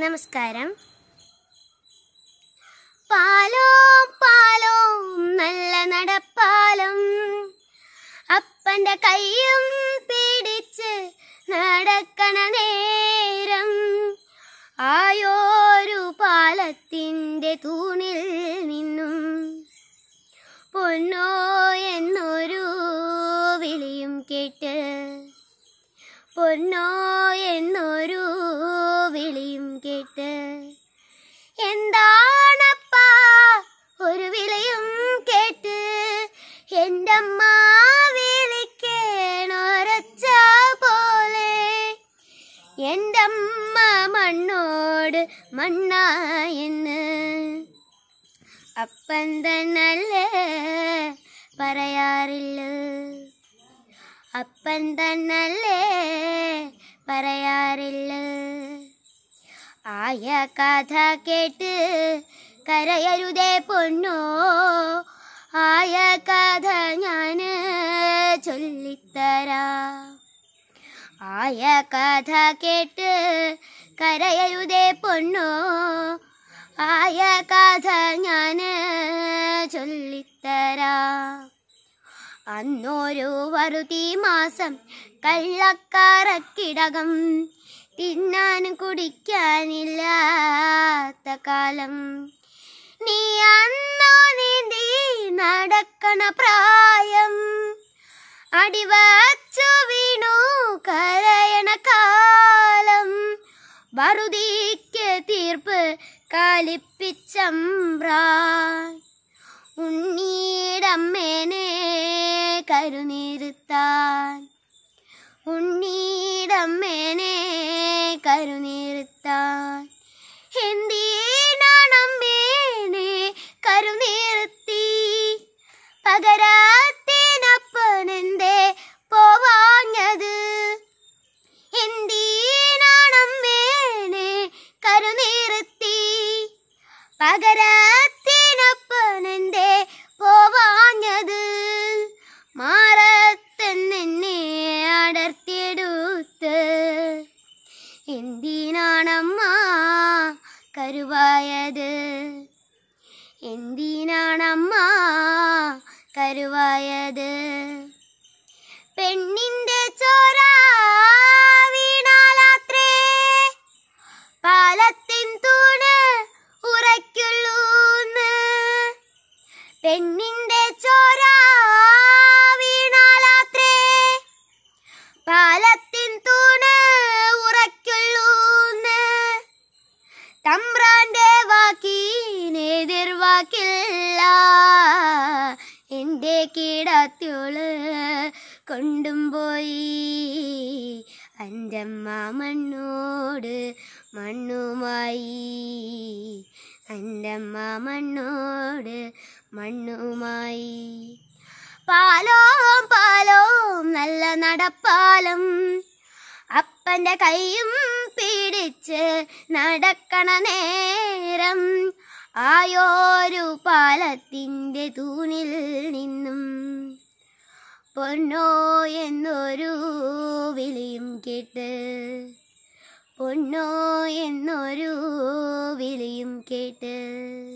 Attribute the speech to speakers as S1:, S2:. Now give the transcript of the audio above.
S1: നമസ്കാരം പാലോ പാലോ നല്ല നടപ്പാലം അപ്പന്റെ കൈയും പിടിച്ച് നടക്കണ നേരം ആയോരു പാലത്തിൻ്റെ തൂണിൽ നിന്നും പൊന്നോ എന്നൊരു വിളിയും കേട്ട് പൊന്നോ എന്നൊരു എന്താണപ്പാ ഒരു വിലയും കേട്ട് എൻ്റെ അമ്മ വിളിക്കേണൊരച്ച പോലെ എൻ്റെ അമ്മ മണ്ണോട് മണ്ണായെന്ന് അപ്പൻ തന്നല്ലേ പറയാറില്ല അപ്പൻ തന്നല്ലേ പറയാറില്ല ആയ കഥ കേട്ട് കരയരുതേ പൊന്നോ ആയ കഥ ഞാന് ചൊല്ലിത്തരാ ആയ കഥ കേട്ട് കരയരുതേ പൊണ്ണോ ആയ കഥ ഞാന് ചൊല്ലിത്തരാ അന്നൊരു വറുതി മാസം കള്ളക്കാറക്കിടകം തിന്നാനും കുടിക്കാനില്ലാത്ത കാലം നീ അന്നോ നീ നടക്കണ പ്രായം അടിവച്ചു വീണു കരയണ കാലം വറുതിക്ക് തീർപ്പ് കാലിപ്പിച്ചമ്പ്രാൻ ഉണ്ണീടമ്മേനെ കരുനിരുത്താൻ കരുനീർത്താൻ എന്തിനാണമ്മേനെ കരുനീർത്തി പകരാത്തിനപ്പനെന്തേ പോവാഞ്ഞത് എന്തിനാണമ്മേനെ കരുനീർത്തി പകരാ കരുവായത് എന്തിനാണമ്മ കരുവായത് കിടത്തിയോള് കൊണ്ടും പോയി അൻ്റമ്മ മണ്ണോട് മണ്ണുമായി അൻ്റമ്മ മണ്ണോട് മണ്ണുമായി പാലോം പാലോം നല്ല നടപ്പാലം അപ്പൻ്റെ കൈയും പിടിച്ച് നടക്കണ നേരം ആയോരു പാലത്തിൻ്റെ തൂണിൽ നിന്ന് പൊന്നോ എന്നൊരു വിളിയും കേട്ട് പൊന്നോ എന്നൊരു വിളിയും കേട്ട്